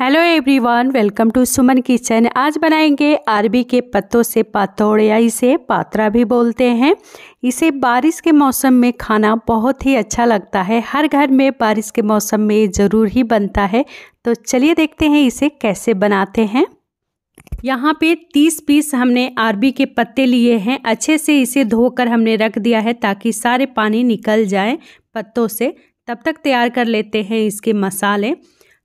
hello everyone welcome to Suman kitchen आज बनाएंगे अरबी के पत्तों से पातोड़ या इसे पात्रा भी बोलते हैं इसे बारिश के मौसम में खाना बहुत ही अच्छा लगता है हर घर में बारिश के मौसम में ज़रूर ही बनता है तो चलिए देखते हैं इसे कैसे बनाते हैं यहाँ पे 30 पीस हमने आरबी के पत्ते लिए हैं अच्छे से इसे धोकर हमने रख दिया है ताकि सारे पानी निकल जाए पत्तों से तब तक तैयार कर लेते हैं इसके मसाले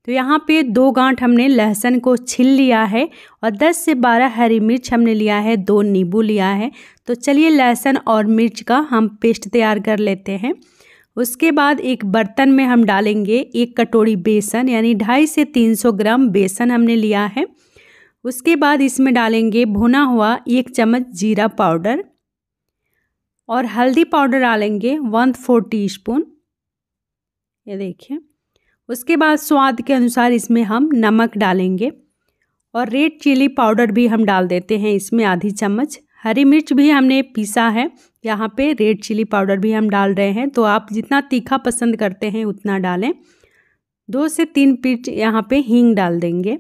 तो यहाँ पे दो गांठ हमने लहसुन को छिल लिया है और 10 से 12 हरी मिर्च हमने लिया है दो नींबू लिया है तो चलिए लहसुन और मिर्च का हम पेस्ट तैयार कर लेते हैं उसके बाद एक बर्तन में हम डालेंगे एक कटोरी बेसन यानी ढाई से 300 ग्राम बेसन हमने लिया है उसके बाद इसमें डालेंगे भुना हुआ एक चम्मच जीरा पाउडर और हल्दी पाउडर डालेंगे वन फोर टी ये देखिए उसके बाद स्वाद के अनुसार इसमें हम नमक डालेंगे और रेड चिली पाउडर भी हम डाल देते हैं इसमें आधी चम्मच हरी मिर्च भी हमने पीसा है यहाँ पे रेड चिली पाउडर भी हम डाल रहे हैं तो आप जितना तीखा पसंद करते हैं उतना डालें दो से तीन पीट यहाँ पे हींग डाल देंगे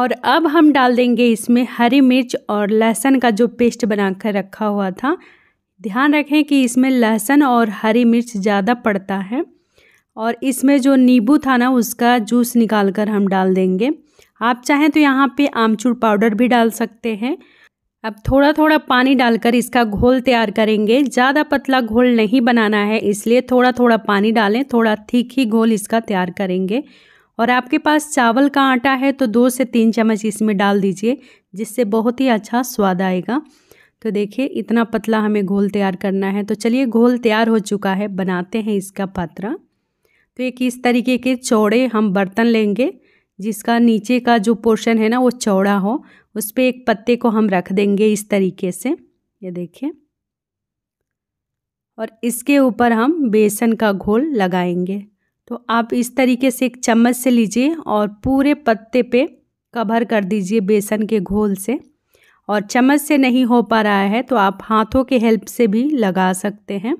और अब हम डाल देंगे इसमें हरी मिर्च और लहसुन का जो पेस्ट बनाकर रखा हुआ था ध्यान रखें कि इसमें लहसुन और हरी मिर्च ज़्यादा पड़ता है और इसमें जो नींबू था ना उसका जूस निकाल कर हम डाल देंगे आप चाहें तो यहाँ पे आमचूर पाउडर भी डाल सकते हैं अब थोड़ा थोड़ा पानी डालकर इसका घोल तैयार करेंगे ज़्यादा पतला घोल नहीं बनाना है इसलिए थोड़ा थोड़ा पानी डालें थोड़ा ठीक ही घोल इसका तैयार करेंगे और आपके पास चावल का आटा है तो दो से तीन चम्मच इसमें डाल दीजिए जिससे बहुत ही अच्छा स्वाद आएगा तो देखिए इतना पतला हमें घोल तैयार करना है तो चलिए घोल तैयार हो चुका है बनाते हैं इसका पात्रा तो एक इस तरीके के चौड़े हम बर्तन लेंगे जिसका नीचे का जो पोर्शन है ना वो चौड़ा हो उस पर एक पत्ते को हम रख देंगे इस तरीके से ये देखिए और इसके ऊपर हम बेसन का घोल लगाएंगे तो आप इस तरीके से एक चम्मच से लीजिए और पूरे पत्ते पे कवर कर दीजिए बेसन के घोल से और चम्मच से नहीं हो पा रहा है तो आप हाथों के हेल्प से भी लगा सकते हैं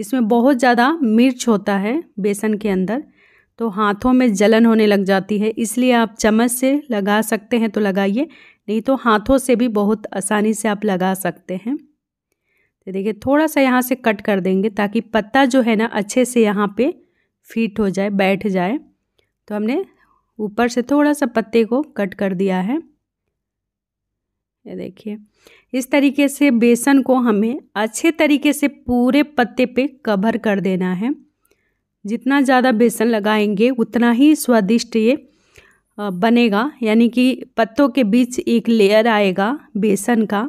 इसमें बहुत ज़्यादा मिर्च होता है बेसन के अंदर तो हाथों में जलन होने लग जाती है इसलिए आप चम्मच से लगा सकते हैं तो लगाइए नहीं तो हाथों से भी बहुत आसानी से आप लगा सकते हैं तो देखिए थोड़ा सा यहाँ से कट कर देंगे ताकि पत्ता जो है ना अच्छे से यहाँ पे फिट हो जाए बैठ जाए तो हमने ऊपर से थोड़ा सा पत्ते को कट कर दिया है ये देखिए इस तरीके से बेसन को हमें अच्छे तरीके से पूरे पत्ते पे कवर कर देना है जितना ज़्यादा बेसन लगाएंगे उतना ही स्वादिष्ट ये बनेगा यानी कि पत्तों के बीच एक लेयर आएगा बेसन का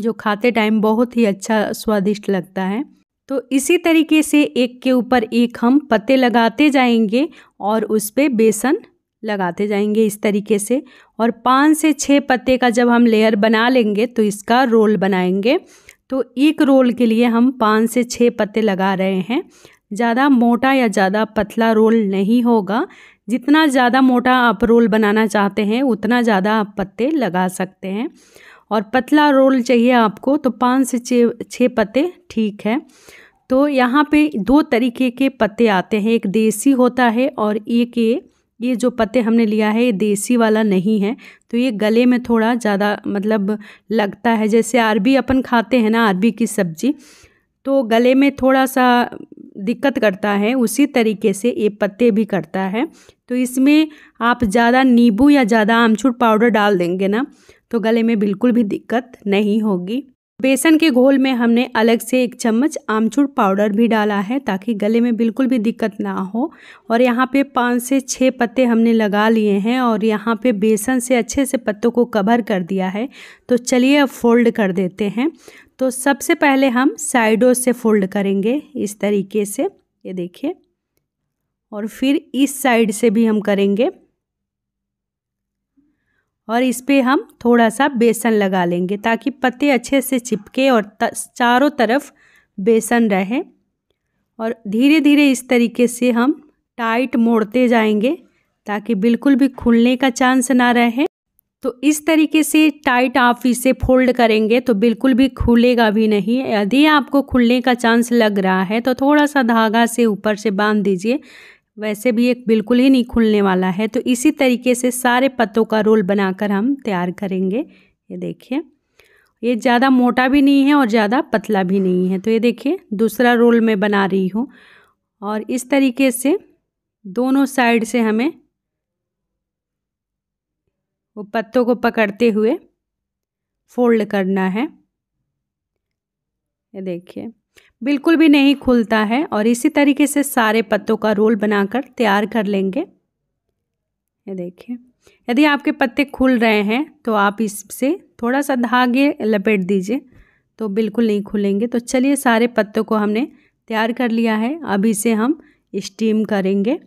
जो खाते टाइम बहुत ही अच्छा स्वादिष्ट लगता है तो इसी तरीके से एक के ऊपर एक हम पत्ते लगाते जाएंगे और उस पर बेसन लगाते जाएंगे इस तरीके से और पाँच से छः पत्ते का जब हम लेयर बना लेंगे तो इसका रोल बनाएंगे तो एक रोल के लिए हम पाँच से छः पत्ते लगा रहे हैं ज़्यादा मोटा या ज़्यादा पतला रोल नहीं होगा जितना ज़्यादा मोटा आप रोल बनाना चाहते हैं उतना ज़्यादा आप पत्ते लगा सकते हैं और पतला रोल चाहिए आपको तो पाँच से छः पत्ते ठीक है तो यहाँ पे दो तरीके के पत्ते आते हैं एक देसी होता है और एक ये ये जो पत्ते हमने लिया है ये देसी वाला नहीं है तो ये गले में थोड़ा ज़्यादा मतलब लगता है जैसे अरबी अपन खाते हैं ना अरबी की सब्ज़ी तो गले में थोड़ा सा दिक्कत करता है उसी तरीके से ये पत्ते भी करता है तो इसमें आप ज़्यादा नींबू या ज़्यादा आमचूर पाउडर डाल देंगे ना तो गले में बिल्कुल भी दिक्कत नहीं होगी बेसन के घोल में हमने अलग से एक चम्मच आमचूर पाउडर भी डाला है ताकि गले में बिल्कुल भी दिक्कत ना हो और यहाँ पे पाँच से छः पत्ते हमने लगा लिए हैं और यहाँ पे बेसन से अच्छे से पत्तों को कवर कर दिया है तो चलिए अब फोल्ड कर देते हैं तो सबसे पहले हम साइडों से फोल्ड करेंगे इस तरीके से ये देखिए और फिर इस साइड से भी हम करेंगे और इस पर हम थोड़ा सा बेसन लगा लेंगे ताकि पत्ते अच्छे से चिपके और चारों तरफ बेसन रहे और धीरे धीरे इस तरीके से हम टाइट मोड़ते जाएंगे ताकि बिल्कुल भी खुलने का चांस ना रहे तो इस तरीके से टाइट आप इसे फोल्ड करेंगे तो बिल्कुल भी खुलेगा भी नहीं यदि आपको खुलने का चांस लग रहा है तो थोड़ा सा धागा से ऊपर से बांध दीजिए वैसे भी एक बिल्कुल ही नहीं खुलने वाला है तो इसी तरीके से सारे पत्तों का रोल बनाकर हम तैयार करेंगे ये देखिए ये ज़्यादा मोटा भी नहीं है और ज़्यादा पतला भी नहीं है तो ये देखिए दूसरा रोल मैं बना रही हूँ और इस तरीके से दोनों साइड से हमें वो पत्तों को पकड़ते हुए फोल्ड करना है ये देखिए बिल्कुल भी नहीं खुलता है और इसी तरीके से सारे पत्तों का रोल बनाकर तैयार कर लेंगे ये देखिए यदि आपके पत्ते खुल रहे हैं तो आप इससे थोड़ा सा धागे लपेट दीजिए तो बिल्कुल नहीं खुलेंगे तो चलिए सारे पत्तों को हमने तैयार कर लिया है अब इसे हम स्टीम करेंगे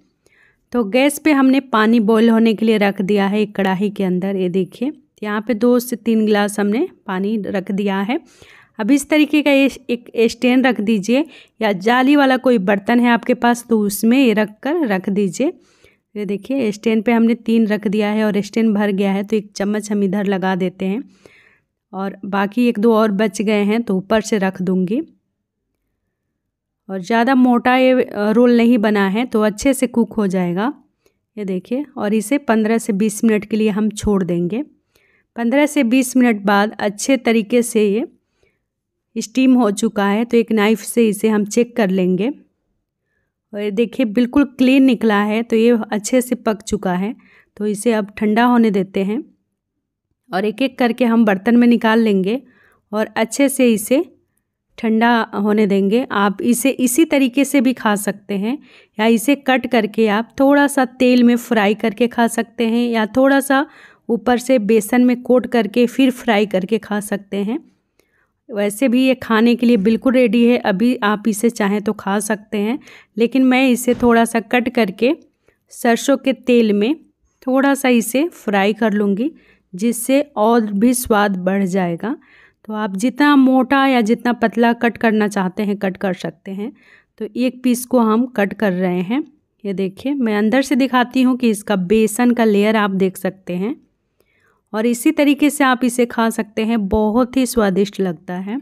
तो गैस पे हमने पानी बॉईल होने के लिए रख दिया है एक कढ़ाई के अंदर ये देखिए यहाँ पे दो से तीन गिलास हमने पानी रख दिया है अब इस तरीके का ये एक स्टैंड रख दीजिए या जाली वाला कोई बर्तन है आपके पास तो उसमें ये रख कर रख दीजिए ये देखिए स्टैंड पे हमने तीन रख दिया है और स्टैंड भर गया है तो एक चम्मच हम इधर लगा देते हैं और बाकी एक दो और बच गए हैं तो ऊपर से रख दूँगी और ज़्यादा मोटा ये रोल नहीं बना है तो अच्छे से कुक हो जाएगा ये देखिए और इसे पंद्रह से बीस मिनट के लिए हम छोड़ देंगे पंद्रह से बीस मिनट बाद अच्छे तरीके से ये स्टीम हो चुका है तो एक नाइफ़ से इसे हम चेक कर लेंगे और ये देखिए बिल्कुल क्लीन निकला है तो ये अच्छे से पक चुका है तो इसे अब ठंडा होने देते हैं और एक एक करके हम बर्तन में निकाल लेंगे और अच्छे से इसे ठंडा होने देंगे आप इसे इसी तरीके से भी खा सकते हैं या इसे कट करके आप थोड़ा सा तेल में फ्राई करके खा सकते हैं या थोड़ा सा ऊपर से बेसन में कोट करके फिर फ्राई करके खा सकते हैं वैसे भी ये खाने के लिए बिल्कुल रेडी है अभी आप इसे चाहें तो खा सकते हैं लेकिन मैं इसे थोड़ा सा कट करके सरसों के तेल में थोड़ा सा इसे फ्राई कर लूँगी जिससे और भी स्वाद बढ़ जाएगा तो आप जितना मोटा या जितना पतला कट करना चाहते हैं कट कर सकते हैं तो एक पीस को हम कट कर रहे हैं ये देखिए मैं अंदर से दिखाती हूँ कि इसका बेसन का लेयर आप देख सकते हैं और इसी तरीके से आप इसे खा सकते हैं बहुत ही स्वादिष्ट लगता है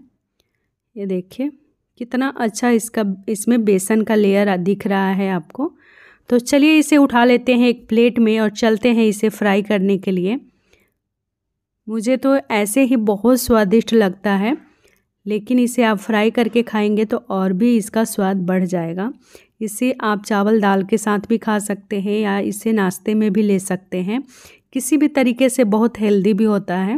ये देखिए कितना अच्छा इसका इसमें बेसन का लेयर दिख रहा है आपको तो चलिए इसे उठा लेते हैं एक प्लेट में और चलते हैं इसे फ्राई करने के लिए मुझे तो ऐसे ही बहुत स्वादिष्ट लगता है लेकिन इसे आप फ्राई करके खाएंगे तो और भी इसका स्वाद बढ़ जाएगा इसे आप चावल दाल के साथ भी खा सकते हैं या इसे नाश्ते में भी ले सकते हैं किसी भी तरीके से बहुत हेल्दी भी होता है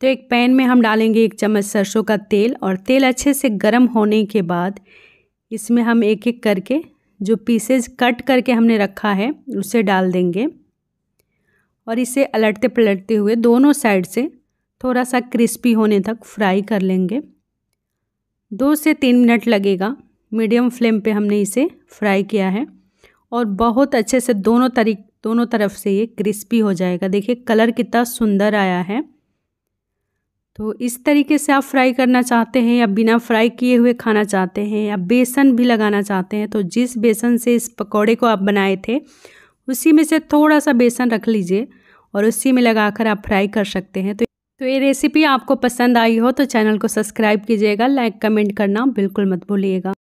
तो एक पैन में हम डालेंगे एक चम्मच सरसों का तेल और तेल अच्छे से गर्म होने के बाद इसमें हम एक एक करके जो पीसेज कट करके हमने रखा है उसे डाल देंगे और इसे अलटते पलटते हुए दोनों साइड से थोड़ा सा क्रिस्पी होने तक फ्राई कर लेंगे दो से तीन मिनट लगेगा मीडियम फ्लेम पे हमने इसे फ्राई किया है और बहुत अच्छे से दोनों तरी दोनों तरफ से ये क्रिस्पी हो जाएगा देखिए कलर कितना सुंदर आया है तो इस तरीके से आप फ्राई करना चाहते हैं या बिना फ्राई किए हुए खाना चाहते हैं या बेसन भी लगाना चाहते हैं तो जिस बेसन से इस पकौड़े को आप बनाए थे उसी में से थोड़ा सा बेसन रख लीजिए और उसी में लगा आप फ्राई कर सकते हैं तो तो ये रेसिपी आपको पसंद आई हो तो चैनल को सब्सक्राइब कीजिएगा लाइक कमेंट करना बिल्कुल मत भूलिएगा